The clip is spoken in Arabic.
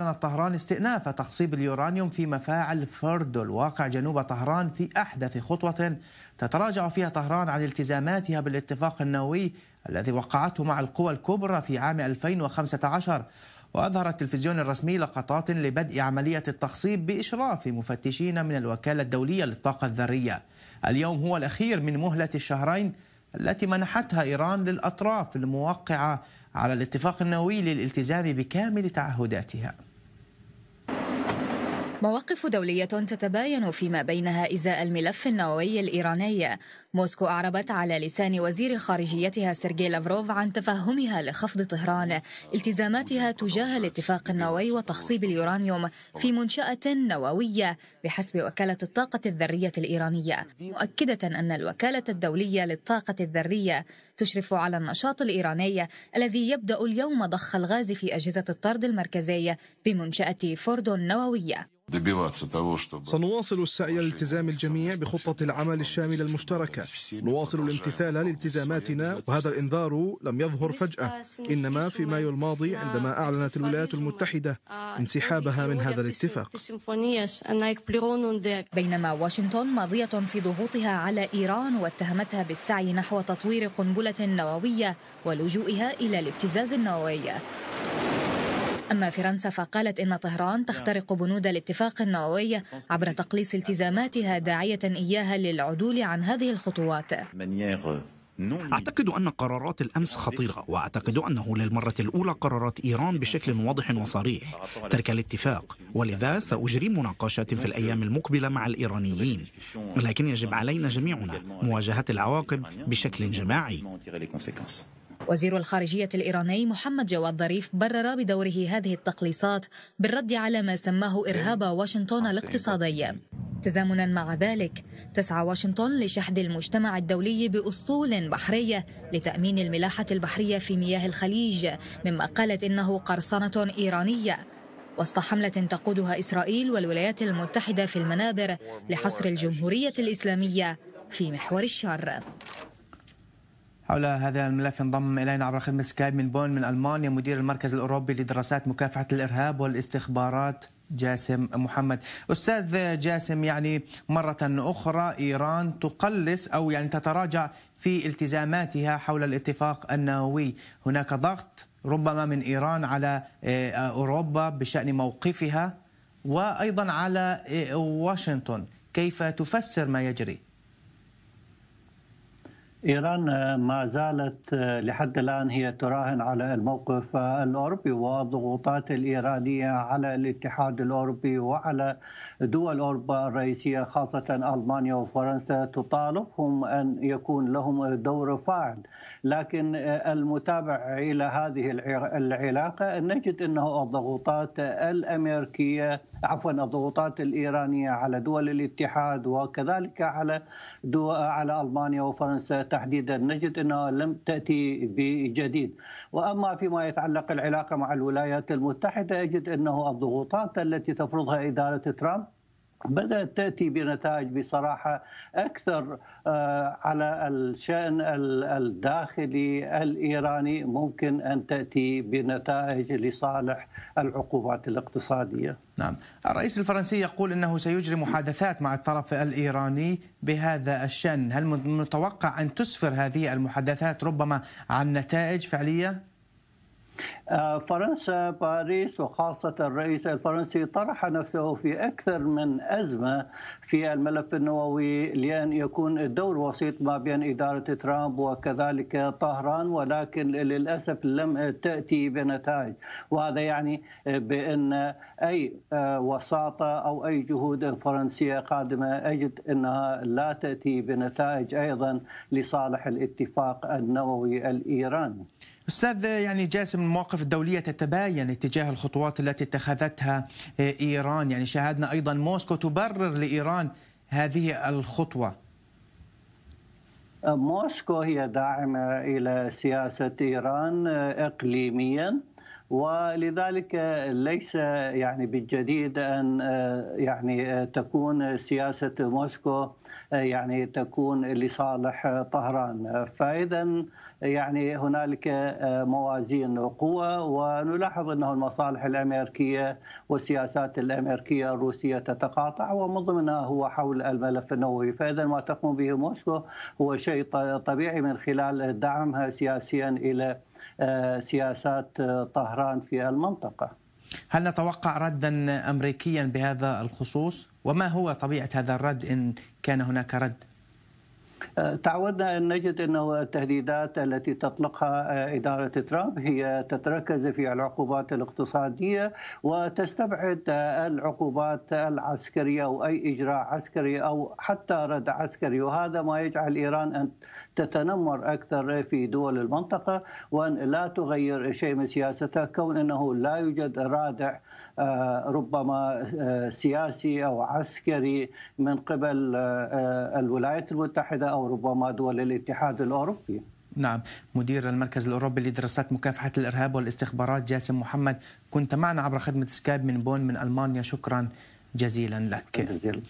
أعلن طهران استئناف تخصيب اليورانيوم في مفاعل فردو الواقع جنوب طهران في أحدث خطوة تتراجع فيها طهران عن التزاماتها بالاتفاق النووي الذي وقعته مع القوى الكبرى في عام 2015 وأظهر التلفزيون الرسمي لقطات لبدء عملية التخصيب بإشراف مفتشين من الوكالة الدولية للطاقة الذرية اليوم هو الأخير من مهلة الشهرين التي منحتها إيران للأطراف الموقعة على الاتفاق النووي للالتزام بكامل تعهداتها مواقف دولية تتباين فيما بينها إزاء الملف النووي الإيراني موسكو أعربت على لسان وزير خارجيتها سيرجي لافروف عن تفهمها لخفض طهران التزاماتها تجاه الاتفاق النووي وتخصيب اليورانيوم في منشأة نووية بحسب وكالة الطاقة الذرية الإيرانية مؤكدة أن الوكالة الدولية للطاقة الذرية تشرف على النشاط الإيراني الذي يبدأ اليوم ضخ الغاز في أجهزة الطرد المركزية بمنشأة فوردو النووية سنواصل السعي لالتزام الجميع بخطة العمل الشاملة المشتركة نواصل الامتثال لالتزاماتنا وهذا الإنذار لم يظهر فجأة إنما في مايو الماضي عندما أعلنت الولايات المتحدة انسحابها من هذا الاتفاق بينما واشنطن ماضية في ضغوطها على إيران واتهمتها بالسعي نحو تطوير قنبلة نووية ولجوئها إلى الابتزاز النووي أما فرنسا فقالت إن طهران تخترق بنود الاتفاق النووي عبر تقليص التزاماتها داعية إياها للعدول عن هذه الخطوات أعتقد أن قرارات الأمس خطيرة وأعتقد أنه للمرة الأولى قررت إيران بشكل واضح وصريح ترك الاتفاق ولذا سأجري مناقشات في الأيام المقبلة مع الإيرانيين لكن يجب علينا جميعنا مواجهة العواقب بشكل جماعي وزير الخارجية الإيراني محمد جواد ظريف برر بدوره هذه التقليصات بالرد على ما سماه إرهاب واشنطن الاقتصادي تزامنا مع ذلك تسعى واشنطن لشحذ المجتمع الدولي بأسطول بحرية لتأمين الملاحة البحرية في مياه الخليج مما قالت إنه قرصنة إيرانية وسط حملة تقودها إسرائيل والولايات المتحدة في المنابر لحصر الجمهورية الإسلامية في محور الشر حول هذا الملف انضم الينا عبر خدمه سكايب من بون من المانيا مدير المركز الاوروبي لدراسات مكافحه الارهاب والاستخبارات جاسم محمد استاذ جاسم يعني مره اخرى ايران تقلص او يعني تتراجع في التزاماتها حول الاتفاق النووي هناك ضغط ربما من ايران على آه، اوروبا بشان موقفها وايضا على آه، واشنطن كيف تفسر ما يجري إيران آه، ما زالت آه، لحد الآن هي تراهن على الموقف آه، الأوروبي والضغوطات الإيرانية على الاتحاد الأوروبي وعلى دول أوروبا الرئيسية خاصة ألمانيا وفرنسا تطالبهم أن يكون لهم دور فاعل لكن المتابع إلى هذه العلاقة نجد أنه الضغوطات الأمريكية عفوا الضغوطات الإيرانية على دول الاتحاد وكذلك على دول على ألمانيا وفرنسا تحديدا نجد انها لم تاتي بجديد واما فيما يتعلق العلاقه مع الولايات المتحده يجد انه الضغوطات التي تفرضها اداره ترامب بدأت تأتي بنتائج بصراحة أكثر آه، على الشأن الداخلي الإيراني ممكن أن تأتي بنتائج لصالح العقوبات الاقتصادية نعم الرئيس الفرنسي يقول أنه سيجري محادثات مع الطرف الإيراني بهذا الشأن هل متوقع أن تسفر هذه المحادثات ربما عن نتائج فعلية؟ آه، فرنسا باريس وخاصة الرئيس الفرنسي طرح نفسه في أكثر من أزمة في الملف النووي لأن يكون الدور وسيط ما بين إدارة ترامب وكذلك طهران ولكن للأسف لم تأتي بنتائج وهذا يعني بأن أي آه، وساطة أو أي جهود فرنسية قادمة أجد أنها لا تأتي بنتائج أيضا لصالح الاتفاق النووي الإيراني استاذ يعني جاسم المواقف الدوليه تتباين اتجاه الخطوات التي اتخذتها آه، ايران يعني شاهدنا ايضا موسكو تبرر لايران هذه الخطوه آه، موسكو هي داعمه الى سياسه ايران آه، اقليميا ولذلك ليس يعني بالجديد ان يعني تكون سياسه موسكو يعني تكون لصالح طهران فاذا يعني هنالك آه، موازين قوى ونلاحظ انه المصالح الامريكيه والسياسات الامريكيه الروسيه تتقاطع ومن ضمنها هو حول الملف النووي، فاذا ما تقوم به موسكو هو شيء طبيعي من خلال دعمها سياسيا الى آه، سياسات آه، طهران في المنطقه. هل نتوقع ردا امريكيا بهذا الخصوص؟ وما هو طبيعه هذا الرد ان كان هناك رد؟ تعودنا أن نجد أنه التهديدات التي تطلقها إدارة ترامب هي تتركز في العقوبات الاقتصادية وتستبعد العقوبات العسكرية أو أي إجراء عسكري أو حتى رد عسكري وهذا ما يجعل إيران أن تتنمر أكثر في دول المنطقة وأن لا تغير شيء من سياستها كون أنه لا يوجد رادع آه، ربما آه، سياسي أو عسكري من قبل آه، الولايات المتحدة أو ربما دول الاتحاد الأوروبي نعم مدير المركز الأوروبي لدراسات مكافحة الإرهاب والاستخبارات جاسم محمد كنت معنا عبر خدمة سكايب من بون من ألمانيا شكرا جزيلا لك جزيلا.